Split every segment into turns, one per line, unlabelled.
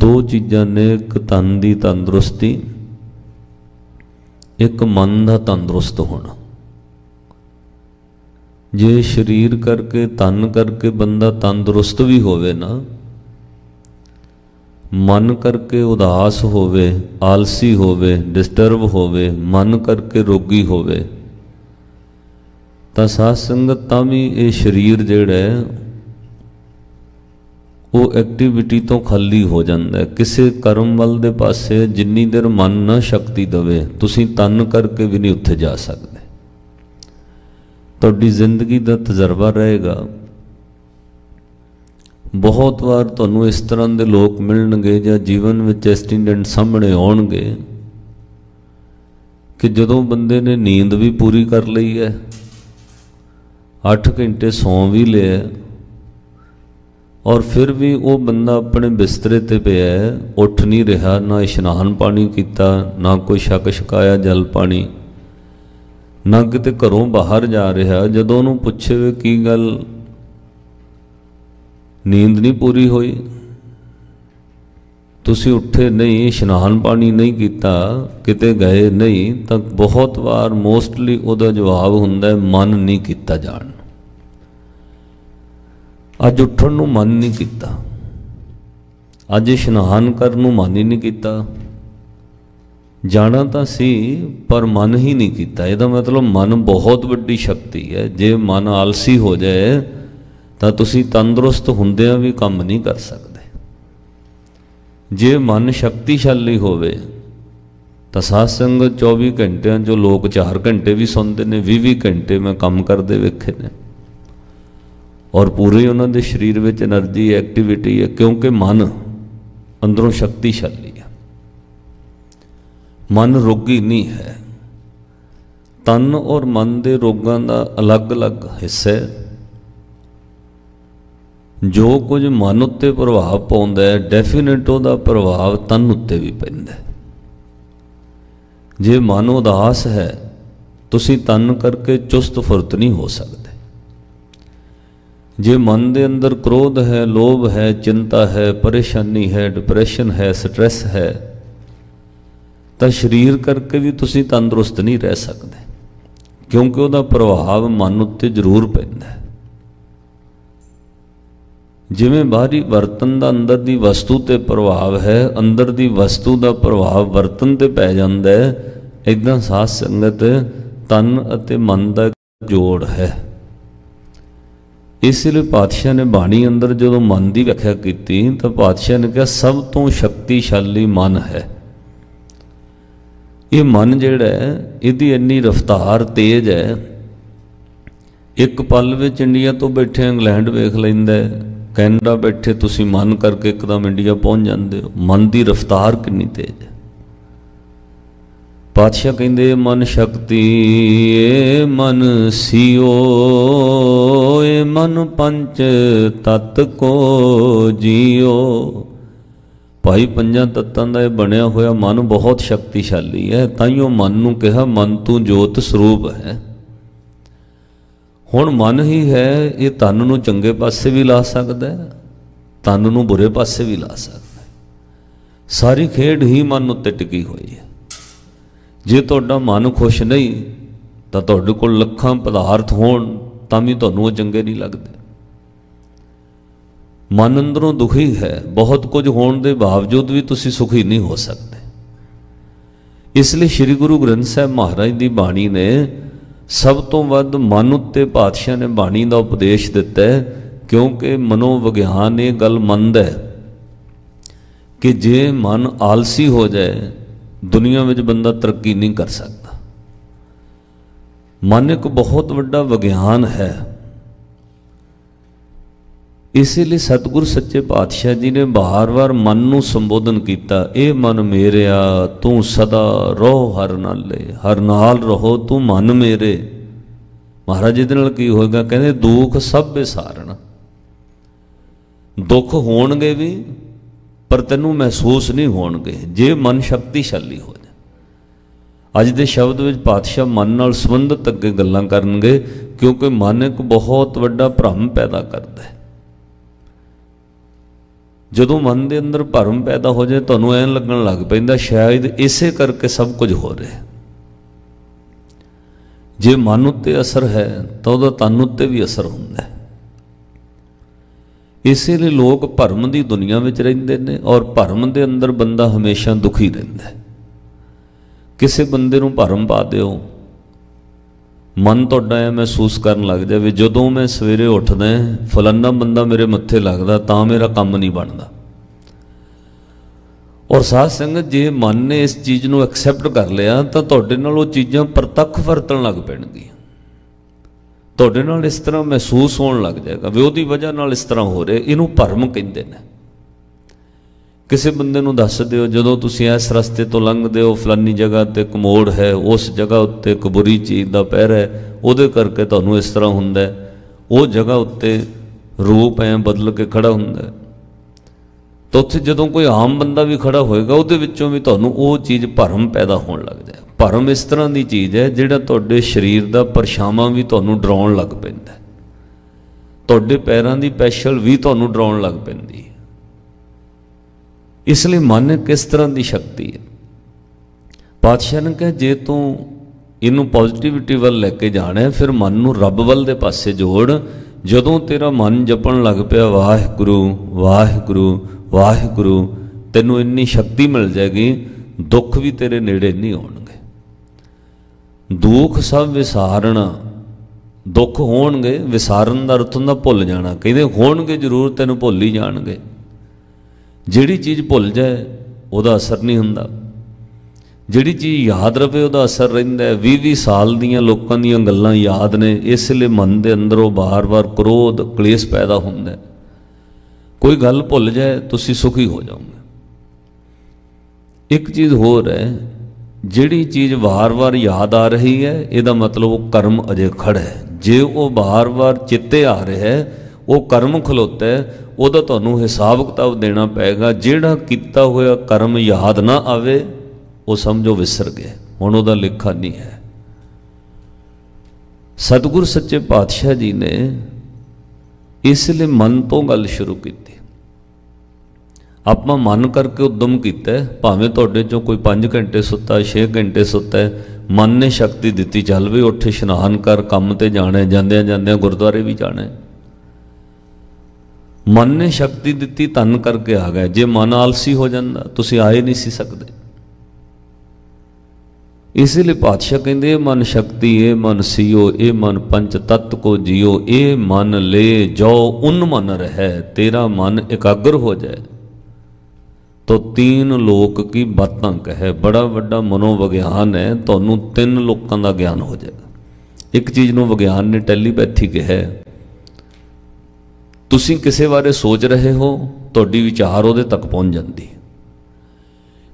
ਦੋ ਚੀਜ਼ਾਂ ਨੇ ਇੱਕ ਤਨ ਦੀ ਤੰਦਰੁਸਤੀ ਇੱਕ ਮਨ ਦਾ ਤੰਦਰੁਸਤ ਹੋਣਾ ਜੇ ਸਰੀਰ ਕਰਕੇ ਤਨ ਕਰਕੇ ਬੰਦਾ ਤੰਦਰੁਸਤ ਵੀ ਹੋਵੇ ਨਾ ਮਨ ਕਰਕੇ ਉਦਾਸ ਹੋਵੇ ਆਲਸੀ ਹੋਵੇ ਡਿਸਟਰਬ ਹੋਵੇ ਮਨ ਕਰਕੇ ਰੋਗੀ ਹੋਵੇ ਤਾਂ ਸਾਧ ਸੰਗਤ ਤਾਂ ਵੀ ਇਹ ਸਰੀਰ ਜਿਹੜਾ ਉਹ ਐਕਟੀਵਿਟੀ ਤੋਂ ਖਾਲੀ ਹੋ ਜਾਂਦਾ ਕਿਸੇ ਕਰਮ ਵੱਲ ਦੇ ਪਾਸੇ ਜਿੰਨੀ ਦੇਰ ਮਨ ਨਾ ਸ਼ਕਤੀ ਦਵੇ ਤੁਸੀਂ ਤਨ ਕਰਕੇ ਵੀ ਨਹੀਂ ਉੱਥੇ ਜਾ ਸਕਦੇ ਤੁਹਾਡੀ ਜ਼ਿੰਦਗੀ ਦਾ ਤਜਰਬਾ ਰਹੇਗਾ ਬਹੁਤ ਵਾਰ ਤੁਹਾਨੂੰ ਇਸ ਤਰ੍ਹਾਂ ਦੇ ਲੋਕ ਮਿਲਣਗੇ ਜਾਂ ਜੀਵਨ ਵਿੱਚ ਐਸਟੀਡੈਂਟ ਸਾਹਮਣੇ ਆਉਣਗੇ ਕਿ ਜਦੋਂ ਬੰਦੇ ਨੇ ਨੀਂਦ ਵੀ ਪੂਰੀ ਕਰ ਲਈ ਹੈ 8 ਘੰਟੇ ਸੌਂ ਵੀ ਲਿਆ ਔਰ ਫਿਰ ਵੀ ਉਹ ਬੰਦਾ ਆਪਣੇ ਬਿਸਤਰੇ ਤੇ ਪਿਆ ਹੈ ਉੱਠ ਨਹੀਂ ਰਿਹਾ ਨਾ ਇਸ਼ਨਾਨ ਪਾਣੀ ਕੀਤਾ ਨਾ ਕੋਈ ਸ਼ੱਕ ਛਕਾਇਆ ਜਲ ਪਾਣੀ ਨਾ ਕਿਤੇ ਘਰੋਂ ਬਾਹਰ ਜਾ ਰਿਹਾ ਜਦੋਂ ਉਹਨੂੰ ਪੁੱਛੇ ਕੀ ਗੱਲ ਨੀਂਦ ਨਹੀਂ ਪੂਰੀ ਹੋਈ ਤੁਸੀਂ ਉੱਠੇ ਨਹੀਂ ਇਸ਼ਨਾਨ ਪਾਣੀ ਨਹੀਂ ਕੀਤਾ ਕਿਤੇ ਗਏ ਨਹੀਂ ਤਾਂ ਬਹੁਤ ਵਾਰ ਮੋਸਟਲੀ ਉਹਦਾ ਜਵਾਬ ਹੁੰਦਾ ਮਨ ਨਹੀਂ ਕੀਤਾ ਜਾਣ ਅੱਜ ਉੱਠਣ ਨੂੰ ਮਨ ਨਹੀਂ ਕੀਤਾ ਅੱਜ ਇਸ਼ਨਾਨ ਕਰਨ ਨੂੰ ਮਨ ਹੀ ਨਹੀਂ ਕੀਤਾ ਜਾਣਾ ਤਾਂ ਸੀ ਪਰ ਮਨ ਹੀ ਨਹੀਂ ਕੀਤਾ ਇਹਦਾ ਮਤਲਬ ਮਨ ਬਹੁਤ ਵੱਡੀ ਸ਼ਕਤੀ ਹੈ ਜੇ ਮਨ ਆਲਸੀ ਹੋ ਜਾਏ ਤਾਂ ਤੁਸੀਂ ਤੰਦਰੁਸਤ ਹੁੰਦਿਆਂ ਵੀ ਕੰਮ ਨਹੀਂ ਕਰ ਸਕਦੇ ਜੇ ਮਨ ਸ਼ਕਤੀਸ਼ਾਲੀ ਹੋਵੇ ਤਾਂ ਸਾਧ ਸੰਗਤ 24 ਘੰਟਿਆਂ ਜੋ ਲੋਕ 4 ਘੰਟੇ ਵੀ ਸੁਣਦੇ ਨੇ 20 20 ਘੰਟੇ ਮੈਂ ਕੰਮ ਕਰਦੇ ਵੇਖੇ ਨੇ ਔਰ ਪੂਰੇ ਉਹਨਾਂ ਦੇ ਸਰੀਰ ਵਿੱਚ એનર્ਜੀ ਐਕਟੀਵਿਟੀ ਹੈ ਕਿਉਂਕਿ ਮਨ ਅੰਦਰੋਂ ਸ਼ਕਤੀਸ਼ਾਲੀ ਹੈ ਮਨ ਰੋਗੀ ਨਹੀਂ ਹੈ ਤਨ ਔਰ ਮਨ ਦੇ ਰੋਗਾਂ ਦਾ ਅਲੱਗ-ਅਲੱਗ ਹਿੱਸਾ ਹੈ ਜੋ ਕੁਝ ਮਨ ਉੱਤੇ ਪ੍ਰਭਾਵ ਪਾਉਂਦਾ ਹੈ ਡੈਫੀਨਿਟ ਉਹਦਾ ਪ੍ਰਭਾਵ ਤਨ ਉੱਤੇ ਵੀ ਪੈਂਦਾ ਹੈ ਜੇ ਮਨ ਉਦਾਸ ਹੈ ਤੁਸੀਂ ਤਨ ਕਰਕੇ ਚੁਸਤ ਫੁਰਤ ਨਹੀਂ ਹੋ ਸਕਦੇ ਜੇ ਮਨ ਦੇ ਅੰਦਰ ਕ੍ਰੋਧ ਹੈ ਲੋਭ ਹੈ ਚਿੰਤਾ ਹੈ ਪਰੇਸ਼ਾਨੀ ਹੈ ਡਿਪਰੈਸ਼ਨ ਹੈ ਸਟ੍ਰੈਸ ਹੈ ਤਾਂ ਸਰੀਰ ਕਰਕੇ ਵੀ ਤੁਸੀਂ ਤੰਦਰੁਸਤ ਨਹੀਂ ਰਹਿ ਸਕਦੇ ਕਿਉਂਕਿ ਉਹਦਾ ਪ੍ਰਭਾਵ ਮਨ ਉੱਤੇ ਜ਼ਰੂਰ ਪੈਂਦਾ ਜਿਵੇਂ ਬਾਹਰੀ ਵਰਤਨ ਦਾ ਅੰਦਰ ਦੀ ਵਸਤੂ ਤੇ ਪ੍ਰਭਾਵ ਹੈ ਅੰਦਰ ਦੀ ਵਸਤੂ ਦਾ ਪ੍ਰਭਾਵ ਵਰਤਨ ਤੇ ਪੈ ਜਾਂਦਾ ਹੈ ਇਦਾਂ ਸਾਧ ਸੰਗਤ ਤਨ ਅਤੇ ਮਨ ਦਾ ਜੋੜ ਹੈ ਇਸ ਲਈ ਪਾਤਸ਼ਾਹ ਨੇ ਬਾਣੀ ਅੰਦਰ ਜਦੋਂ ਮਨ ਦੀ ਵਿਆਖਿਆ ਕੀਤੀ ਤਾਂ ਪਾਤਸ਼ਾਹ ਨੇ ਕਿਹਾ ਸਭ ਤੋਂ ਸ਼ਕਤੀਸ਼ਾਲੀ ਮਨ ਹੈ ਇਹ ਮਨ ਜਿਹੜਾ ਹੈ ਇਹਦੀ ਇੰਨੀ ਰਫ਼ਤਾਰ ਤੇਜ਼ ਹੈ ਇੱਕ ਪਲ ਵਿੱਚ ਇੰਡੀਆ ਤੋਂ ਬੈਠੇ ਇੰਗਲੈਂਡ ਵੇਖ ਲੈਂਦਾ ਹੈ ਕੈਨੇਡਾ ਬੈਠੇ ਤੁਸੀਂ ਮਨ ਕਰਕੇ ਇੱਕਦਮ ਇੰਡੀਆ ਪਹੁੰਚ ਜਾਂਦੇ ਹੋ ਮਨ ਦੀ ਰਫ਼ਤਾਰ ਕਿੰਨੀ ਤੇਜ਼ ਹੈ ਪਾਤਸ਼ਾਹ ਕਹਿੰਦੇ ਮਨ ਸ਼ਕਤੀ ਏ ਮਨ ਸਿਓ ਏ ਮਨ ਪੰਚ ਤਤ ਕੋ ਜੀਓ ਭਾਈ ਪੰਜਾਂ ਤਤਾਂ ਦਾ ਇਹ ਬਣਿਆ ਹੋਇਆ ਮਨ ਬਹੁਤ ਸ਼ਕਤੀਸ਼ਾਲੀ ਹੈ ਤਾਂ ਹੀ ਉਹ ਮਨ ਨੂੰ ਕਿਹਾ ਮਨ ਤੂੰ ਜੋਤ ਸਰੂਪ ਹੈ ਹੁਣ ਮਨ ਹੀ ਹੈ ਇਹ ਤਨ ਨੂੰ ਚੰਗੇ ਪਾਸੇ ਵੀ ਲਾ ਸਕਦਾ ਹੈ ਤਨ ਨੂੰ ਬੁਰੇ ਪਾਸੇ ਵੀ ਲਾ ਸਕਦਾ ਹੈ ਸਾਰੀ ਖੇਡ ਹੀ ਮਨ ਉੱਤੇ ਟਿਕੀ ਹੋਈ ਹੈ ਜੇ ਤੁਹਾਡਾ ਮਨ ਖੁਸ਼ ਨਹੀਂ ਤਾਂ ਤੁਹਾਡੇ ਕੋਲ ਲੱਖਾਂ ਪਦਾਰਥ ਹੋਣ ਤਾਂ ਵੀ ਤੁਹਾਨੂੰ ਉਹ ਚੰਗੇ ਨਹੀਂ ਲੱਗਦੇ ਮਨ ਅੰਦਰੋਂ ਦੁਖੀ ਹੈ ਬਹੁਤ ਕੁਝ ਹੋਣ ਦੇ ਬਾਵਜੂਦ ਵੀ ਤੁਸੀਂ ਸੁਖੀ ਨਹੀਂ ਹੋ ਸਕਦੇ ਇਸ ਲਈ ਸ੍ਰੀ ਗੁਰੂ ਗ੍ਰੰਥ ਸਾਹਿਬ ਮਹਾਰਾਜ ਦੀ ਬਾਣੀ ਨੇ ਸਭ ਤੋਂ ਵੱਧ ਮਨ ਉੱਤੇ ਪਾਤਸ਼ਾਹ ਨੇ ਬਾਣੀ ਦਾ ਉਪਦੇਸ਼ ਦਿੱਤਾ ਕਿਉਂਕਿ ਮਨੋ ਵਿਗਿਆਨ ਇਹ ਗੱਲ ਮੰਨਦਾ ਹੈ ਕਿ ਜੇ ਮਨ ਆਲਸੀ ਹੋ ਜਾਏ ਦੁਨੀਆ ਵਿੱਚ ਬੰਦਾ ਤਰੱਕੀ ਨਹੀਂ ਕਰ ਸਕਦਾ ਮਨ ਇੱਕ ਬਹੁਤ ਵੱਡਾ ਵਿਗਿਆਨ ਹੈ ਇਸੇ ਲਈ ਸਤਿਗੁਰ ਸੱਚੇ ਪਾਤਸ਼ਾਹ ਜੀ ਨੇ ਬਾਰ-ਬਾਰ ਮਨ ਨੂੰ ਸੰਬੋਧਨ ਕੀਤਾ ਇਹ ਮਨ ਮੇਰਿਆ ਤੂੰ ਸਦਾ ਰਹੋ ਹਰ ਨਾਲੇ ਹਰ ਨਾਲ ਰਹੋ ਤੂੰ ਮਨ ਮੇਰੇ ਮਹਾਰਾਜ ਜੀ ਦੇ ਨਾਲ ਕੀ ਹੋਏਗਾ ਕਹਿੰਦੇ ਦੁੱਖ ਸਭ ਬਿਸਾਰਣ ਦੁੱਖ ਹੋਣਗੇ ਵੀ ਪਰ ਤੈਨੂੰ ਮਹਿਸੂਸ ਨਹੀਂ ਹੋਣਗੇ ਜੇ ਮਨ ਸ਼ਕਤੀਸ਼ਾਲੀ ਹੋ ਜਾ ਅੱਜ ਦੇ ਸ਼ਬਦ ਵਿੱਚ ਪਾਤਸ਼ਾਹ ਮਨ ਨਾਲ ਸੰਬੰਧਤ ਅੱਗੇ ਗੱਲਾਂ ਕਰਨਗੇ ਕਿਉਂਕਿ ਮਨ ਇੱਕ ਬਹੁਤ ਵੱਡਾ ਭ੍ਰਮ ਪੈਦਾ ਕਰਦਾ ਹੈ ਜਦੋਂ ਮਨ ਦੇ ਅੰਦਰ ਭਰਮ ਪੈਦਾ ਹੋ ਜਾਏ ਤੁਹਾਨੂੰ ਐਨ ਲੱਗਣ ਲੱਗ ਪੈਂਦਾ ਸ਼ਾਇਦ ਇਸੇ ਕਰਕੇ ਸਭ ਕੁਝ ਹੋ ਰਿਹਾ ਜੇ ਮਨ ਉੱਤੇ ਅਸਰ ਹੈ ਤਾਂ ਉਹਦਾ ਤੁਹਾਨੂੰ ਉੱਤੇ ਵੀ ਅਸਰ ਹੁੰਦਾ ਹੈ ਇਸੇ ਲਈ ਲੋਕ ਭਰਮ ਦੀ ਦੁਨੀਆ ਵਿੱਚ ਰਹਿੰਦੇ ਨੇ ਔਰ ਭਰਮ ਦੇ ਅੰਦਰ ਬੰਦਾ ਹਮੇਸ਼ਾ ਦੁਖੀ ਰਹਿੰਦਾ ਹੈ ਕਿਸੇ ਬੰਦੇ ਨੂੰ ਭਰਮ ਪਾ ਦਿਓ ਮਨ ਤੁਹਾਡਾ ਇਹ ਮਹਿਸੂਸ ਕਰਨ ਲੱਗ ਜਾਵੇ ਜਦੋਂ ਮੈਂ ਸਵੇਰੇ ਉੱਠਦਾ ਫਲੰਨਾ ਬੰਦਾ ਮੇਰੇ ਮੱਥੇ ਲੱਗਦਾ ਤਾਂ ਮੇਰਾ ਕੰਮ ਨਹੀਂ ਬਣਦਾ ਔਰ ਸਾਧ ਸੰਗਤ ਜੇ ਮਨ ਨੇ ਇਸ ਚੀਜ਼ ਨੂੰ ਐਕਸੈਪਟ ਕਰ ਲਿਆ ਤਾਂ ਤੁਹਾਡੇ ਨਾਲ ਉਹ ਚੀਜ਼ਾਂ ਪ੍ਰਤੱਖ ਵਰਤਣ ਲੱਗ ਪੈਣਗੀਆਂ ਤੁਹਾਡੇ ਨਾਲ ਇਸ ਤਰ੍ਹਾਂ ਮਹਿਸੂਸ ਹੋਣ ਲੱਗ ਜਾਏਗਾ ਵੀ ਉਹਦੀ ਵਜ੍ਹਾ ਨਾਲ ਇਸ ਤਰ੍ਹਾਂ ਹੋ ਰਿਹਾ ਇਹਨੂੰ ਭਰਮ ਕਹਿੰਦੇ ਨੇ ਕਿਸੇ ਬੰਦੇ ਨੂੰ ਦੱਸ ਦਿਓ ਜਦੋਂ ਤੁਸੀਂ ਇਸ ਰਸਤੇ ਤੋਂ ਲੰਘਦੇ ਹੋ ਫਲਾਨੀ ਜਗ੍ਹਾ ਤੇ ਕਮੋੜ ਹੈ ਉਸ ਜਗ੍ਹਾ ਉੱਤੇ ਕਬੂਰੀ ਚੀਜ਼ ਦਾ ਪੈਰ ਹੈ ਉਹਦੇ ਕਰਕੇ ਤੁਹਾਨੂੰ ਇਸ ਤਰ੍ਹਾਂ ਹੁੰਦਾ ਹੈ ਉਹ ਜਗ੍ਹਾ ਉੱਤੇ ਰੂਪ ਐ ਬਦਲ ਕੇ ਖੜਾ ਹੁੰਦਾ ਹੈ ਤਾਂ ਉੱਥੇ ਜਦੋਂ ਕੋਈ ਆਮ ਬੰਦਾ ਵੀ ਖੜਾ ਹੋਏਗਾ ਉਹਦੇ ਵਿੱਚੋਂ ਵੀ ਤੁਹਾਨੂੰ ਉਹ ਚੀਜ਼ ਭਰਮ ਪੈਦਾ ਹੋਣ ਲੱਗ ਜਾਏਗਾ ਭਰਮ ਇਸ ਤਰ੍ਹਾਂ ਦੀ ਚੀਜ਼ ਹੈ ਜਿਹੜਾ ਤੁਹਾਡੇ ਸਰੀਰ ਦਾ ਪਰਛਾਵਾਂ ਵੀ ਤੁਹਾਨੂੰ ਡਰਾਉਣ ਲੱਗ ਪੈਂਦਾ ਤੁਹਾਡੇ ਪੈਰਾਂ ਦੀ ਪੈਸ਼ਲ ਵੀ ਤੁਹਾਨੂੰ ਡਰਾਉਣ ਲੱਗ ਪੈਂਦੀ ਹੈ ਇਸ ਲਈ ਮਨ ਕਿਸ ਤਰ੍ਹਾਂ ਦੀ ਸ਼ਕਤੀ ਹੈ ਪਾਤਸ਼ਾਹ ਨੇ ਕਿਹਾ ਜੇ ਤੂੰ ਇਹਨੂੰ ਪੋਜ਼ਿਟਿਵਿਟੀ ਵੱਲ ਲੈ ਕੇ ਜਾਣਾ ਹੈ ਫਿਰ ਮਨ ਨੂੰ ਰੱਬ ਵੱਲ ਦੇ ਪਾਸੇ ਜੋੜ ਜਦੋਂ ਤੇਰਾ ਮਨ ਜਪਣ ਲੱਗ ਪਿਆ ਵਾਹਿਗੁਰੂ ਵਾਹਿਗੁਰੂ ਵਾਹਿਗੁਰੂ ਤੈਨੂੰ ਇੰਨੀ ਸ਼ਕਤੀ ਮਿਲ ਜਾਏਗੀ ਦੁੱਖ ਵੀ ਤੇਰੇ ਨੇੜੇ ਨਹੀਂ ਆਉਣਗੇ ਦੁੱਖ ਸਭ ਵਿਸਾਰਨ ਦੁੱਖ ਹੋਣਗੇ ਵਿਸਾਰਨ ਦਾ ਰਤਨ ਦਾ ਭੁੱਲ ਜਾਣਾ ਕਹਿੰਦੇ ਹੋਣਗੇ ਜ਼ਰੂਰ ਤੈਨੂੰ ਭੁੱਲ ਹੀ ਜਾਣਗੇ ਜਿਹੜੀ ਚੀਜ਼ ਭੁੱਲ ਜਾਏ ਉਹਦਾ ਅਸਰ ਨਹੀਂ ਹੁੰਦਾ ਜਿਹੜੀ ਚੀਜ਼ ਯਾਦ ਰਵੇ ਉਹਦਾ ਅਸਰ ਰਹਿੰਦਾ ਹੈ 20-20 ਸਾਲ ਦੀਆਂ ਲੋਕਾਂ ਦੀਆਂ ਗੱਲਾਂ ਯਾਦ ਨੇ ਇਸ ਲਈ ਮਨ ਦੇ ਅੰਦਰੋਂ ਬਾਰ-ਬਾਰ ਕ੍ਰੋਧ ਕਲੇਸ਼ ਪੈਦਾ ਹੁੰਦਾ ਕੋਈ ਗੱਲ ਭੁੱਲ ਜਾਏ ਤੁਸੀਂ ਸੁਖੀ ਹੋ ਜਾਓਗੇ ਇੱਕ ਚੀਜ਼ ਹੋਰ ਹੈ ਜਿਹੜੀ ਚੀਜ਼ ਵਾਰ-ਵਾਰ ਯਾਦ ਆ ਰਹੀ ਹੈ ਇਹਦਾ ਮਤਲਬ ਉਹ ਕਰਮ ਅਜੇ ਖੜਾ ਹੈ ਜੇ ਉਹ ਵਾਰ-ਵਾਰ ਚਿੱਤੇ ਆ ਰਿਹਾ ਹੈ ਉਹ ਕਰਮ ਖਲੋਤਾ ਹੈ ਉਹਦਾ ਤੁਹਾਨੂੰ ਹਿਸਾਬ ਕਿਤਾਬ ਦੇਣਾ ਪਏਗਾ ਜਿਹੜਾ ਕੀਤਾ ਹੋਇਆ ਕਰਮ ਯਾਦ ਨਾ ਆਵੇ ਉਹ ਸਮਝੋ ਵਿਸਰ ਗਿਆ ਹੁਣ ਉਹਦਾ ਲੇਖਾ ਨਹੀਂ ਹੈ ਸਤਿਗੁਰ ਸੱਚੇ ਪਾਤਸ਼ਾਹ ਜੀ ਨੇ ਇਸ ਲਈ ਮਨ ਤੋਂ ਗੱਲ ਸ਼ੁਰੂ ਕੀਤੀ ਆਪਾਂ ਮਨ ਕਰਕੇ ਉਦਮ ਕੀਤਾ ਭਾਵੇਂ ਤੁਹਾਡੇ ਚੋਂ ਕੋਈ 5 ਘੰਟੇ ਸੁੱਤਾ 6 ਘੰਟੇ ਸੁੱਤਾ ਮਨ ਨੇ ਸ਼ਕਤੀ ਦਿੱਤੀ ਚੱਲ ਵੀ ਉੱਠ ਇਸ਼ਨਾਨ ਕਰ ਕੰਮ ਤੇ ਜਾਣੇ ਜਾਂਦੇ ਜਾਂਦੇ ਗੁਰਦੁਆਰੇ ਵੀ ਜਾਣੇ ਮਨ ਨੇ ਸ਼ਕਤੀ ਦਿੱਤੀ ਤਨ ਕਰਕੇ ਆ ਗਿਆ ਜੇ ਮਨ ਆਲਸੀ ਹੋ ਜਾਂਦਾ ਤੁਸੀਂ ਆਏ ਨਹੀਂ ਸੀ ਸਕਦੇ ਇਸ ਲਈ ਪਾਤਸ਼ਾਹ ਕਹਿੰਦੇ ਮਨ ਸ਼ਕਤੀ ਇਹ ਮਨ ਸਿਓ ਇਹ ਮਨ ਪੰਚ ਤਤ ਕੋ ਜਿਓ ਇਹ ਮਨ ਲੈ ਜੋ ਉਨ ਮਨ ਰਹਿ ਤੇਰਾ ਮਨ ਇਕਾਗਰ ਹੋ ਜਾਏ ਤੋ ਤਿੰਨ ਲੋਕ ਕੀ ਬਾਤਾਂ ਕਹੇ ਬੜਾ ਵੱਡਾ ਮਨੋਵਿਗਿਆਨ ਹੈ ਤੁਹਾਨੂੰ ਤਿੰਨ ਲੋਕਾਂ ਦਾ ਗਿਆਨ ਹੋ ਜਾਏਗਾ ਇੱਕ ਚੀਜ਼ ਨੂੰ ਵਿਗਿਆਨ ਨੇ ਟੈਲੀਪੈਥੀ ਕਿਹਾ ਤੁਸੀਂ ਕਿਸੇ ਬਾਰੇ ਸੋਚ ਰਹੇ ਹੋ ਤੁਹਾਡੀ ਵਿਚਾਰ ਉਹਦੇ ਤੱਕ ਪਹੁੰਚ ਜਾਂਦੀ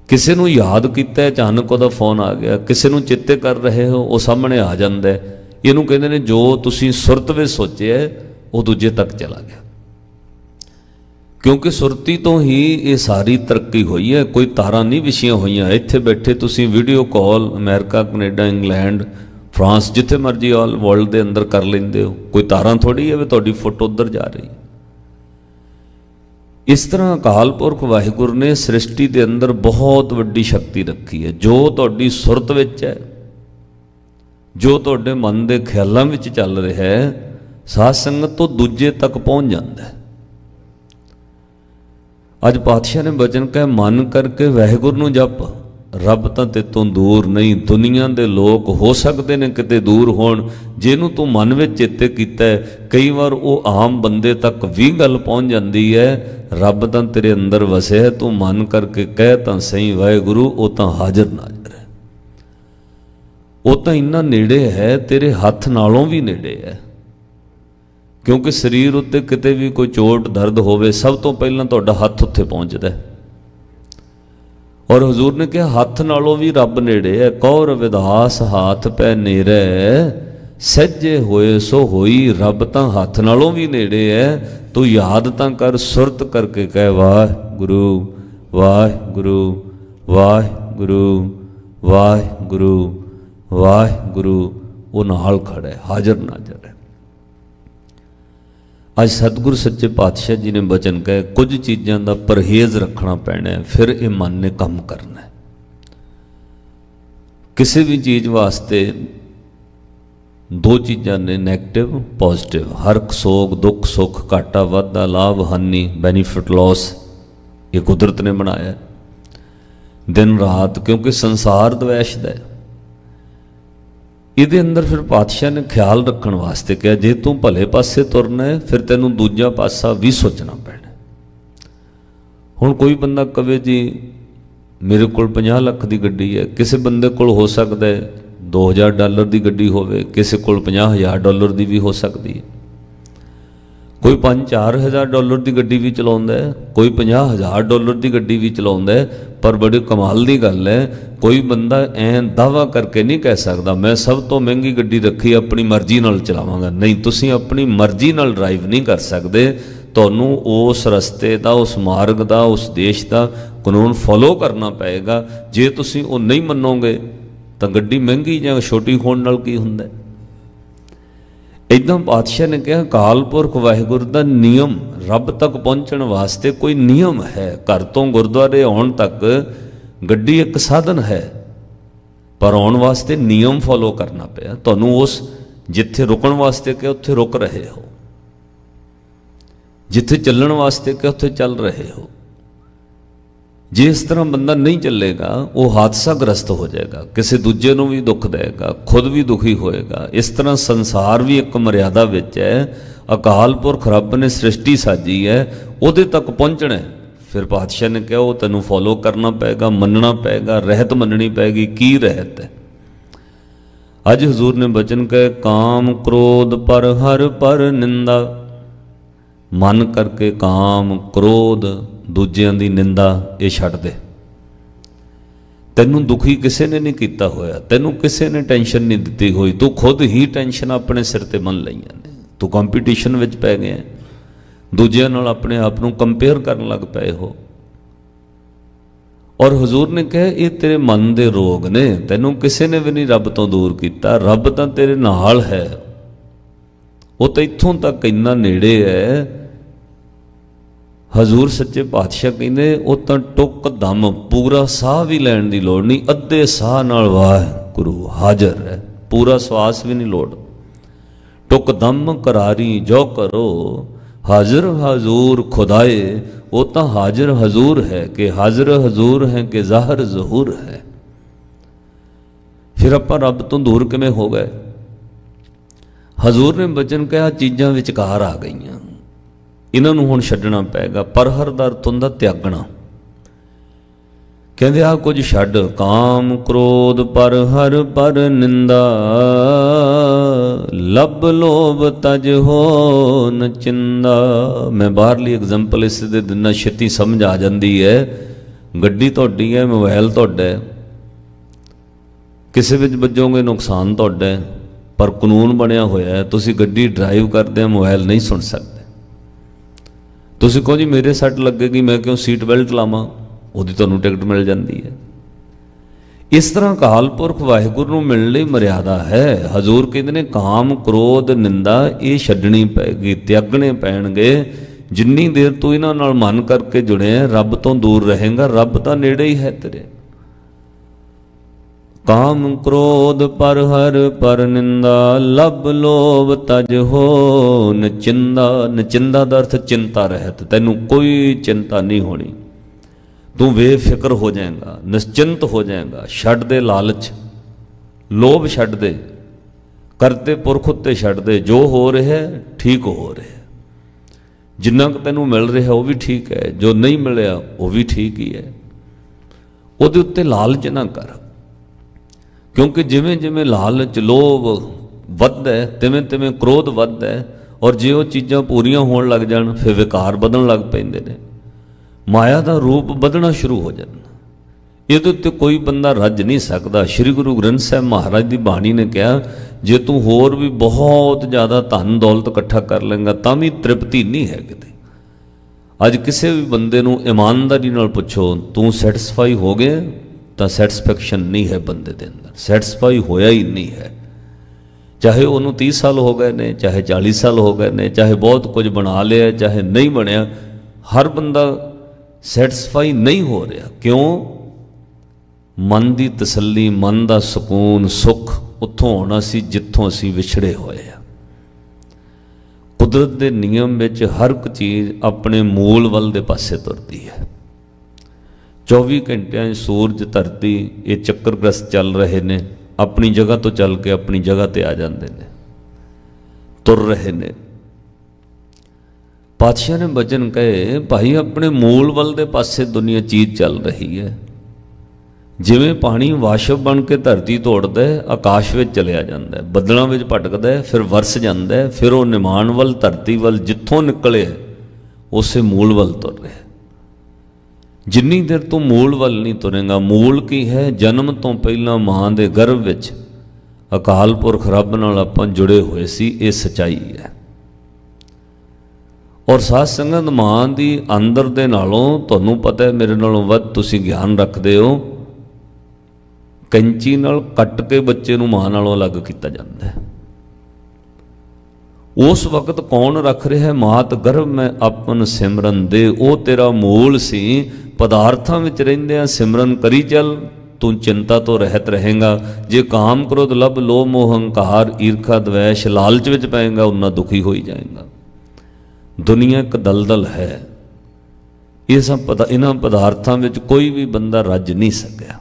ਕਿਸੇ ਨੂੰ ਯਾਦ ਕੀਤਾ ਅਚਾਨਕ ਉਹਦਾ ਫੋਨ ਆ ਗਿਆ ਕਿਸੇ ਨੂੰ ਚਿੱਤੇ ਕਰ ਰਹੇ ਹੋ ਉਹ ਸਾਹਮਣੇ ਆ ਜਾਂਦਾ ਇਹਨੂੰ ਕਹਿੰਦੇ ਨੇ ਜੋ ਤੁਸੀਂ ਸੁਰਤ ਵਿੱਚ ਸੋਚਿਆ ਉਹ ਦੂਜੇ ਤੱਕ ਚਲਾ ਗਿਆ ਕਿਉਂਕਿ ਸੁਰਤੀ ਤੋਂ ਹੀ ਇਹ ਸਾਰੀ ਤਰੱਕੀ ਹੋਈ ਹੈ ਕੋਈ ਤਾਰਾਂ ਨਹੀਂ ਵਿਛੀਆਂ ਹੋਈਆਂ ਇੱਥੇ ਬੈਠੇ ਤੁਸੀਂ video call America Canada England France ਜਿੱਥੇ ਮਰਜ਼ੀ ਆਲ ਵਰਲਡ ਦੇ ਅੰਦਰ ਕਰ ਲੈਂਦੇ ਹੋ ਕੋਈ ਤਾਰਾਂ ਥੋੜੀ ਹੈ ਵੀ ਤੁਹਾਡੀ ਫੋਟੋ ਉੱਧਰ ਜਾ ਰਹੀ ਇਸ ਤਰ੍ਹਾਂ ਅਕਾਲ ਪੁਰਖ ਵਾਹਿਗੁਰੂ ਨੇ ਸ੍ਰਿਸ਼ਟੀ ਦੇ ਅੰਦਰ ਬਹੁਤ ਵੱਡੀ ਸ਼ਕਤੀ ਰੱਖੀ ਹੈ ਜੋ ਤੁਹਾਡੀ ਸੁਰਤ ਵਿੱਚ ਹੈ ਜੋ ਤੁਹਾਡੇ ਮਨ ਦੇ ਖਿਆਲਾਂ ਵਿੱਚ ਚੱਲ ਰਿਹਾ ਹੈ ਸਾਧ ਸੰਗਤ ਤੋਂ ਦੂਜੇ ਤੱਕ ਪਹੁੰਚ ਜਾਂਦਾ ਹੈ ਅੱਜ ਪਾਤਸ਼ਾਹ ਨੇ ਬਚਨ ਕਹਿ ਮੰਨ ਕਰਕੇ ਵਹਿਗੁਰੂ ਨੂੰ ਜਪ ਰੱਬ ਤਾਂ ਤੇਤੋਂ ਦੂਰ ਨਹੀਂ ਦੁਨੀਆ ਦੇ ਲੋਕ ਹੋ ਸਕਦੇ ਨੇ ਕਿਤੇ ਦੂਰ ਹੋਣ ਜਿਹਨੂੰ ਤੂੰ ਮਨ ਵਿੱਚ ਚੇਤੇ ਕੀਤਾ ਕਈ ਵਾਰ ਉਹ ਆਮ ਬੰਦੇ ਤੱਕ ਵੀ ਗੱਲ ਪਹੁੰਚ ਜਾਂਦੀ ਹੈ ਰੱਬ ਤਾਂ ਤੇਰੇ ਅੰਦਰ ਵਸਿਆ ਹੈ ਤੂੰ ਮੰਨ ਕਰਕੇ ਕਹਿ ਤਾਂ ਸਹੀ ਵਾਹਿਗੁਰੂ ਉਹ ਤਾਂ ਹਾਜ਼ਰ ਨਾਜ਼ਰ ਹੈ ਉਹ ਤਾਂ ਇੰਨਾ ਨੇੜੇ ਹੈ ਤੇਰੇ ਹੱਥ ਨਾਲੋਂ ਵੀ ਨੇੜੇ ਹੈ ਕਿਉਂਕਿ ਸਰੀਰ ਉੱਤੇ ਕਿਤੇ ਵੀ ਕੋਈ ਚੋਟ ਦਰਦ ਹੋਵੇ ਸਭ ਤੋਂ ਪਹਿਲਾਂ ਤੁਹਾਡਾ ਹੱਥ ਉੱਥੇ ਪਹੁੰਚਦਾ ਹੈ ਔਰ ਹਜ਼ੂਰ ਨੇ ਕਿਹਾ ਹੱਥ ਨਾਲੋਂ ਵੀ ਰੱਬ ਨੇੜੇ ਹੈ ਕੌਰ ਵਿਦਾਸ ਹੱਥ ਪੈ ਨੇਰੇ ਸੱਜੇ ਹੋਏ ਸੋ ਹੋਈ ਰੱਬ ਤਾਂ ਹੱਥ ਨਾਲੋਂ ਵੀ ਨੇੜੇ ਹੈ ਤੂੰ ਯਾਦ ਤਾਂ ਕਰ ਸੁਰਤ ਕਰਕੇ ਕਹਿ ਵਾਹ ਗੁਰੂ ਵਾਹ ਗੁਰੂ ਵਾਹ ਗੁਰੂ ਵਾਹ ਗੁਰੂ ਵਾਹ ਗੁਰੂ ਉਹ ਨਾਲ ਖੜਾ ਹੈ ਹਾਜ਼ਰ ਨਾ ਅੱਜ ਸਤਿਗੁਰ ਸੱਚੇ ਪਾਤਸ਼ਾਹ ਜੀ ਨੇ ਬਚਨ ਕਹੇ ਕੁਝ ਚੀਜ਼ਾਂ ਦਾ ਪਰਹੇਜ਼ ਰੱਖਣਾ ਪੈਣਾ ਹੈ ਫਿਰ ਇਹ ਮਨ ਨੇ ਕੰਮ ਕਰਨਾ ਹੈ ਕਿਸੇ ਵੀ ਚੀਜ਼ ਵਾਸਤੇ ਦੋ ਚੀਜ਼ਾਂ ਨੇ 네ਗੇਟਿਵ ਪੋਜ਼ਿਟਿਵ ਹਰ ਸੋਗ ਦੁੱਖ ਸੁੱਖ ਘਾਟਾ ਵਾਧਾ ਲਾਭ ਹਾਨੀ ਬੈਨੀਫਿਟ ਲਾਸ ਇਹ ਕੁਦਰਤ ਨੇ ਬਣਾਇਆ ਦਿਨ ਰਾਤ ਕਿਉਂਕਿ ਸੰਸਾਰ ਦਵੈਸ਼ ਦਾ ਹੈ ਇਹਦੇ ਅੰਦਰ ਫਿਰ ਪਾਤਸ਼ਾਹ ਨੇ ਖਿਆਲ ਰੱਖਣ ਵਾਸਤੇ ਕਿਹਾ ਜੇ ਤੂੰ ਭਲੇ ਪਾਸੇ ਤੁਰਨਾ ਫਿਰ ਤੈਨੂੰ ਦੂਜਾ ਪਾਸਾ ਵੀ ਸੋਚਣਾ ਪੈਣਾ ਹੁਣ ਕੋਈ ਬੰਦਾ ਕਵੇ ਜੀ ਮੇਰੇ ਕੋਲ 50 ਲੱਖ ਦੀ ਗੱਡੀ ਹੈ ਕਿਸੇ ਬੰਦੇ ਕੋਲ ਹੋ ਸਕਦਾ ਹੈ 2000 ਡਾਲਰ ਦੀ ਗੱਡੀ ਹੋਵੇ ਕਿਸੇ ਕੋਲ 50000 ਡਾਲਰ ਦੀ ਵੀ ਹੋ ਸਕਦੀ ਹੈ ਕੋਈ 5-4000 ਡਾਲਰ ਦੀ ਗੱਡੀ ਵੀ ਚਲਾਉਂਦਾ ਹੈ ਕੋਈ 50000 ਡਾਲਰ ਦੀ ਗੱਡੀ ਵੀ ਚਲਾਉਂਦਾ ਹੈ ਪਰ ਬੜੀ ਕਮਾਲ ਦੀ ਗੱਲ ਹੈ ਕੋਈ ਬੰਦਾ ਐਂ ਦਾਵਾ ਕਰਕੇ ਨਹੀਂ ਕਹਿ ਸਕਦਾ ਮੈਂ ਸਭ ਤੋਂ ਮਹਿੰਗੀ ਗੱਡੀ ਰੱਖੀ ਆਪਣੀ ਮਰਜ਼ੀ ਨਾਲ ਚਲਾਵਾਂਗਾ ਨਹੀਂ ਤੁਸੀਂ ਆਪਣੀ ਮਰਜ਼ੀ ਨਾਲ ਡਰਾਈਵ ਨਹੀਂ ਕਰ ਸਕਦੇ ਤੁਹਾਨੂੰ ਉਸ ਰਸਤੇ ਦਾ ਉਸ ਮਾਰਗ ਦਾ ਉਸ ਦੇਸ਼ ਦਾ ਕਾਨੂੰਨ ਫੋਲੋ ਕਰਨਾ ਪਏਗਾ ਜੇ ਤੁਸੀਂ ਉਹ ਨਹੀਂ ਮੰਨੋਗੇ ਤਾਂ ਗੱਡੀ ਮਹਿੰਗੀ ਜਾਂ ਛੋਟੀ ਹੋਣ ਨਾਲ ਕੀ ਹੁੰਦਾ ਹੈ ਇਦਾਂ ਪਾਤਸ਼ਾਹ ਨੇ ਕਿਹਾ ਕਾਲ ਪੁਰਖ ਵਾਹਿਗੁਰੂ ਦਾ ਨਿਯਮ ਰੱਬ ਤੱਕ ਪਹੁੰਚਣ ਵਾਸਤੇ ਕੋਈ ਨਿਯਮ ਹੈ ਘਰ ਤੋਂ ਗੁਰਦੁਆਰੇ ਆਉਣ ਤੱਕ ਗੱਡੀ ਇੱਕ ਸਾਧਨ ਹੈ ਪਰ ਆਉਣ ਵਾਸਤੇ ਨਿਯਮ ਫੋਲੋ ਕਰਨਾ ਪਿਆ ਤੁਹਾਨੂੰ ਉਸ ਜਿੱਥੇ ਰੁਕਣ ਵਾਸਤੇ ਕਿ ਉੱਥੇ ਰੁਕ ਰਹੇ ਹੋ ਜਿੱਥੇ ਚੱਲਣ ਵਾਸਤੇ ਕਿ ਉੱਥੇ ਚੱਲ ਰਹੇ ਹੋ ਜਿਸ ਤਰ੍ਹਾਂ ਬੰਦਾ ਨਹੀਂ ਚੱਲੇਗਾ ਉਹ ਹਾਦਸਾ ਗ੍ਰਸਤ ਹੋ ਜਾਏਗਾ ਕਿਸੇ ਦੂਜੇ ਨੂੰ ਵੀ ਦੁੱਖ ਦੇਗਾ ਖੁਦ ਵੀ ਦੁਖੀ ਹੋਏਗਾ ਇਸ ਤਰ੍ਹਾਂ ਸੰਸਾਰ ਵੀ ਇੱਕ ਮਰਿਆਦਾ ਵਿੱਚ ਹੈ ਅਕਾਲ ਪੁਰਖ ਰੱਬ ਨੇ ਸ੍ਰਿਸ਼ਟੀ ਸਾਜੀ ਹੈ ਉਹਦੇ ਤੱਕ ਪਹੁੰਚਣਾ ਫਿਰ ਪਾਤਸ਼ਾਹ ਨੇ ਕਿਹਾ ਉਹ ਤੈਨੂੰ ਫੋਲੋ ਕਰਨਾ ਪਏਗਾ ਮੰਨਣਾ ਪਏਗਾ ਰਹਿਤ ਮੰਨਣੀ ਪਏਗੀ ਕੀ ਰਹਿਤ ਹੈ ਅੱਜ ਹਜ਼ੂਰ ਨੇ ਬਚਨ ਕਹੇ ਕਾਮ ਕ੍ਰੋਧ ਪਰ ਹਰ ਪਰ ਨਿੰਦਾ ਮਨ ਕਰਕੇ ਕਾਮ ਕ੍ਰੋਧ ਦੂਜਿਆਂ ਦੀ ਨਿੰਦਾ ਇਹ ਛੱਡ ਦੇ ਤੈਨੂੰ ਦੁਖੀ ਕਿਸੇ ਨੇ ਨਹੀਂ ਕੀਤਾ ਹੋਇਆ ਤੈਨੂੰ ਕਿਸੇ ਨੇ ਟੈਨਸ਼ਨ ਨਹੀਂ ਦਿੱਤੀ ਹੋਈ ਤੂੰ ਖੁਦ ਹੀ ਟੈਨਸ਼ਨ ਆਪਣੇ ਸਿਰ ਤੇ ਮੰਨ ਲਈਆਂ ਨੇ ਤੂੰ ਕੰਪੀਟੀਸ਼ਨ ਵਿੱਚ ਪੈ ਗਿਆ ਦੂਜਿਆਂ ਨਾਲ ਆਪਣੇ ਆਪ ਨੂੰ ਕੰਪੇਅਰ ਕਰਨ ਲੱਗ ਪਏ ਹੋ ਔਰ ਹਜ਼ੂਰ ਨੇ ਕਿਹਾ ਇਹ ਤੇਰੇ ਮਨ ਦੇ ਰੋਗ ਨੇ ਤੈਨੂੰ ਕਿਸੇ ਨੇ ਵੀ ਨਹੀਂ ਰੱਬ ਤੋਂ ਦੂਰ ਕੀਤਾ ਰੱਬ ਤਾਂ ਤੇਰੇ ਨਾਲ ਹੈ ਉਹ ਤਾਂ ਇੱਥੋਂ ਤੱਕ ਇੰਨਾ ਨੇੜੇ ਹੈ ਹਜ਼ੂਰ ਸੱਚੇ ਪਾਤਸ਼ਾਹ ਕਹਿੰਦੇ ਉਹ ਤਾਂ ਟੁੱਕ ਦਮ ਪੂਰਾ ਸਾਹ ਵੀ ਲੈਣ ਦੀ ਲੋੜ ਨਹੀਂ ਅੱਧੇ ਸਾਹ ਨਾਲ ਵਾਹ ਗੁਰੂ ਹਾਜ਼ਰ ਹੈ ਪੂਰਾ ਸਵਾਸ ਵੀ ਨਹੀਂ ਲੋੜ ਟੁੱਕ ਦਮ ਕਰਾਰੀ ਜੋ ਕਰੋ ਹਾਜ਼ਰ ਹਜ਼ੂਰ ਖੁਦਾਏ ਉਹ ਤਾਂ ਹਾਜ਼ਰ ਹਜ਼ੂਰ ਹੈ ਕਿ ਹਾਜ਼ਰ ਹਜ਼ੂਰ ਹੈ ਕਿ ਜ਼ਾਹਰ ਜ਼ਹੂਰ ਹੈ ਫਿਰ ਆਪਾਂ ਰੱਬ ਤੋਂ ਦੂਰ ਕਿਵੇਂ ਹੋ ਗਏ ਹਜ਼ੂਰ ਨੇ ਬਚਨ ਕਿਹਾ ਚੀਜ਼ਾਂ ਵਿਚਕਾਰ ਆ ਗਈਆਂ ਇਹਨਾਂ ਨੂੰ ਹੁਣ ਛੱਡਣਾ ਪਏਗਾ ਪਰ ਹਰ ਦਰ ਤੁੰਦਾ ਤਿਆਗਣਾ ਕਹਿੰਦੇ ਆ ਕੁਝ ਛੱਡ ਕਾਮ ਕ੍ਰੋਧ ਪਰ ਹਰ ਪਰ ਨਿੰਦਾ ਲਬ ਲੋਭ ਤਜ ਹੋ ਨਚਿੰਦਾ ਮੈਂ ਬਾਹਰਲੀ ਐਗਜ਼ਾਮਪਲ ਇਸ ਦੇ ਦਿਨਾਂ ਛੇਤੀ ਸਮਝ ਆ ਜਾਂਦੀ ਹੈ ਗੱਡੀ ਤੁਹਾਡੀ ਹੈ ਮੋਬਾਈਲ ਤੁਹਾਡਾ ਹੈ ਕਿਸੇ ਵਿੱਚ ਵੱਜੋਗੇ ਨੁਕਸਾਨ ਤੁਹਾਡਾ ਹੈ ਪਰ ਕਾਨੂੰਨ ਬਣਿਆ ਹੋਇਆ ਹੈ ਤੁਸੀਂ ਗੱਡੀ ਡਰਾਈਵ ਕਰਦੇ ਆ ਮੋਬਾਈਲ ਨਹੀਂ ਸੁਣ ਸਕਦੇ ਤੁਸੀਂ ਕਹੋ ਜੀ ਮੇਰੇ ਸੱਟ ਲੱਗੇਗੀ ਮੈਂ ਕਿਉਂ ਸੀਟ ਬੈਲਟ ਲਾਵਾਂ ਉਹਦੀ ਤੁਹਾਨੂੰ ਟਿਕਟ ਮਿਲ ਜਾਂਦੀ ਹੈ ਇਸ ਤਰ੍ਹਾਂ ਕਾਲ ਪੁਰਖ ਵਾਹਿਗੁਰੂ ਨੂੰ ਮਿਲਣ ਲਈ ਮਰਿਆਦਾ ਹੈ ਹਜ਼ੂਰ ਕਹਿੰਦੇ ਨੇ ਕਾਮ ਕ੍ਰੋਧ ਨਿੰਦਾ ਇਹ ਛੱਡਣੀ ਪੈਗੀ ਤਿਆਗਣੇ ਪੈਣਗੇ ਜਿੰਨੀ ਦੇਰ ਤੂੰ ਇਹਨਾਂ ਨਾਲ ਮਨ ਕਰਕੇ ਜੁੜਿਆ ਰੱਬ ਤੋਂ ਦੂਰ ਰਹੇਗਾ ਰੱਬ ਤਾਂ ਨੇੜੇ ਹੀ ਹੈ ਤੇਰੇ ਕਾਮ ਕ੍ਰੋਧ ਪਰ ਹਰ ਪਰ ਨਿੰਦਾ ਲਬ ਲੋਭ ਤਜ ਹੋ ਨਚਿੰਦਾ ਨਚਿੰਦਾ ਦਾ ਅਰਥ ਚਿੰਤਾ ਰਹਿਤ ਤੈਨੂੰ ਕੋਈ ਚਿੰਤਾ ਨਹੀਂ ਹੋਣੀ ਤੂੰ ਬੇਫਿਕਰ ਹੋ ਜਾਏਗਾ ਨਿਸ਼ਚਿੰਤ ਹੋ ਜਾਏਗਾ ਛੱਡ ਦੇ ਲਾਲਚ ਲੋਭ ਛੱਡ ਦੇ ਕਰਤੇ ਪੁਰਖ ਉੱਤੇ ਛੱਡ ਦੇ ਜੋ ਹੋ ਰਿਹਾ ਠੀਕ ਹੋ ਰਿਹਾ ਜਿੰਨਾ ਕਿ ਤੈਨੂੰ ਮਿਲ ਰਿਹਾ ਉਹ ਵੀ ਠੀਕ ਹੈ ਜੋ ਨਹੀਂ ਮਿਲਿਆ ਉਹ ਵੀ ਠੀਕ ਹੀ ਹੈ ਉਹਦੇ ਉੱਤੇ ਲਾਲਚ ਨਾ ਕਰ ਕਿਉਂਕਿ ਜਿਵੇਂ ਜਿਵੇਂ ਲਾਲਚ ਲੋਭ ਵੱਧਦਾ ਹੈ ਤਿਵੇਂ ਤਿਵੇਂ ਕ੍ਰੋਧ ਵੱਧਦਾ ਹੈ ਔਰ ਜੇ ਉਹ ਚੀਜ਼ਾਂ ਪੂਰੀਆਂ ਹੋਣ ਲੱਗ ਜਾਣ ਫਿਰ ਵਿਕਾਰ ਵਧਣ ਲੱਗ ਪੈਂਦੇ ਨੇ ਮਾਇਆ ਦਾ ਰੂਪ ਵਧਣਾ ਸ਼ੁਰੂ ਹੋ ਜਾਂਦਾ ਇਹਦੇ ਉੱਤੇ ਕੋਈ ਬੰਦਾ ਰੱਜ ਨਹੀਂ ਸਕਦਾ ਸ੍ਰੀ ਗੁਰੂ ਗ੍ਰੰਥ ਸਾਹਿਬ ਮਹਾਰਾਜ ਦੀ ਬਾਣੀ ਨੇ ਕਿਹਾ ਜੇ ਤੂੰ ਹੋਰ ਵੀ ਬਹੁਤ ਜ਼ਿਆਦਾ ਧਨ ਦੌਲਤ ਇਕੱਠਾ ਕਰ ਲੇਗਾ ਤਾਂ ਵੀ ਤ੍ਰਿਪਤੀ ਨਹੀਂ ਹੈ ਕਿਤੇ ਅੱਜ ਕਿਸੇ ਵੀ ਬੰਦੇ ਨੂੰ ਇਮਾਨਦਾਰੀ ਨਾਲ ਪੁੱਛੋ ਤੂੰ ਸੈਟੀਸਫਾਈ ਹੋ ਗਿਆ ਤਾਂ ਸੈਟੀਸਫੈਕਸ਼ਨ ਨਹੀਂ ਹੈ ਬੰਦੇ ਦੇ ਅੰਦਰ ਸੈਟੀਸਫਾਈ ਹੋਇਆ ਹੀ ਨਹੀਂ ਹੈ ਚਾਹੇ ਉਹਨੂੰ 30 ਸਾਲ ਹੋ ਗਏ ਨੇ ਚਾਹੇ 40 ਸਾਲ ਹੋ ਗਏ ਨੇ ਚਾਹੇ ਬਹੁਤ ਕੁਝ ਬਣਾ ਲਿਆ ਚਾਹੇ ਨਹੀਂ ਬਣਿਆ ਹਰ ਬੰਦਾ ਸੈਟੀਸਫਾਈ ਨਹੀਂ ਹੋ ਰਿਹਾ ਕਿਉਂ ਮਨ ਦੀ ਤਸੱਲੀ ਮਨ ਦਾ ਸਕੂਨ ਸੁੱਖ ਉੱਥੋਂ ਆਉਣਾ ਸੀ ਜਿੱਥੋਂ ਅਸੀਂ ਵਿਛੜੇ ਹੋਏ ਆ ਕੁਦਰਤ ਦੇ ਨਿਯਮ ਵਿੱਚ ਹਰ ਇੱਕ ਚੀਜ਼ ਆਪਣੇ ਮੂਲ ਵੱਲ ਦੇ ਪਾਸੇ ਤੁਰਦੀ ਹੈ 24 ਘੰਟਿਆਂ ਸੂਰਜ ਧਰਤੀ ਇਹ ਚੱਕਰਗ੍ਰਸਤ ਚੱਲ ਰਹੇ ਨੇ ਆਪਣੀ ਜਗ੍ਹਾ ਤੋਂ ਚੱਲ ਕੇ ਆਪਣੀ ਜਗ੍ਹਾ ਤੇ ਆ ਜਾਂਦੇ ਨੇ ਤੁਰ ਰਹੇ ਨੇ ਪਾਤਸ਼ਾਹ ਨੇ ਬਚਨ ਕਹੇ ਭਾਈ ਆਪਣੇ ਮੂਲ ਵੱਲ ਦੇ ਪਾਸੇ ਦੁਨੀਆ ਚੀਜ਼ ਚੱਲ ਰਹੀ ਹੈ ਜਿਵੇਂ ਪਾਣੀ ਵਾਸ਼ਪ ਬਣ ਕੇ ਧਰਤੀ ਤੋੜਦਾ ਹੈ ਆਕਾਸ਼ ਵਿੱਚ ਚਲਿਆ ਜਾਂਦਾ ਹੈ ਬੱਦਲਾਂ ਵਿੱਚ ਭਟਕਦਾ ਹੈ ਫਿਰ ਵਰਸ ਜਾਂਦਾ ਹੈ ਫਿਰ ਉਹ ਨਿਮਾਨ ਵੱਲ ਧਰਤੀ ਵੱਲ ਜਿੱਥੋਂ ਨਿਕਲੇ ਉਸੇ ਮੂਲ ਵੱਲ ਤੁਰ ਰਿਹਾ ਜਿੰਨੀ ਦੇਰ ਤੂੰ ਮੂਲ ਵੱਲ ਨਹੀਂ ਤੁਰੇਗਾ ਮੂਲ ਕੀ ਹੈ ਜਨਮ ਤੋਂ ਪਹਿਲਾਂ ਮਾਂ ਦੇ ਗਰਭ ਵਿੱਚ ਅਕਾਲ ਪੁਰਖ ਰੱਬ ਨਾਲ ਆਪਾਂ ਜੁੜੇ ਹੋਏ ਸੀ ਇਹ ਸਚਾਈ ਹੈ ਔਰ ਸਾਧ ਸੰਗਤ ਮਾਂ ਦੀ ਅੰਦਰ ਦੇ ਨਾਲੋਂ ਤੁਹਾਨੂੰ ਪਤਾ ਹੈ ਮੇਰੇ ਨਾਲੋਂ ਵੱਧ ਤੁਸੀਂ ਗਿਆਨ ਰੱਖਦੇ ਹੋ ਕੰਚੀ ਨਾਲ ਕੱਟ ਕੇ ਬੱਚੇ ਨੂੰ ਮਾਂ ਨਾਲੋਂ ਅਲੱਗ ਕੀਤਾ ਜਾਂਦਾ ਹੈ ਉਸ ਵਕਤ ਕੌਣ ਰੱਖ ਰਿਹਾ ਹੈ ਮਾਤ ਗਰਭ ਮੈਂ ਆਪਨ ਸਿਮਰਨ ਦੇ ਉਹ ਤੇਰਾ ਮੂਲ ਸੀ ਪਦਾਰਥਾਂ ਵਿੱਚ ਰਹਿੰਦੇ ਆ ਸਿਮਰਨ ਕਰੀ ਚੱਲ ਤੂੰ ਚਿੰਤਾ ਤੋਂ ਰਹਿਤ ਰਹੇਗਾ ਜੇ ਕਾਮ ਕ੍ਰੋਧ ਲਬ ਲੋਭ ਮੋਹ ਹੰਕਾਰ ਈਰਖਾ ਦਵੇਸ਼ ਲਾਲਚ ਵਿੱਚ ਪੈਂਗਾ ਉਨਾ ਦੁਖੀ ਹੋਈ ਜਾਏਗਾ ਦੁਨੀਆ ਇੱਕ ਦਲਦਲ ਹੈ ਇਹ ਸਭ ਪਤਾ ਇਹਨਾਂ ਪਦਾਰਥਾਂ ਵਿੱਚ ਕੋਈ ਵੀ ਬੰਦਾ ਰੱਜ ਨਹੀਂ ਸਕਿਆ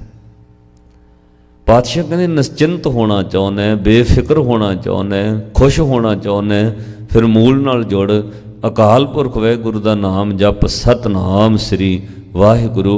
ਪਾਤਸ਼ਾਹ ਕਹਿੰਦੇ ਨਿਸ਼ਚਿੰਤ ਹੋਣਾ ਚਾਹੁੰਦਾ ਬੇਫਿਕਰ ਹੋਣਾ ਚਾਹੁੰਦਾ ਖੁਸ਼ ਹੋਣਾ ਚਾਹੁੰਦਾ ਫਿਰ ਮੂਲ ਨਾਲ ਜੁੜ ਅਕਾਲ ਪੁਰਖ ਵੇ ਗੁਰੂ ਦਾ ਨਾਮ ਜਪ ਸਤਨਾਮ ਸ੍ਰੀ ਵਾਹਿਗੁਰੂ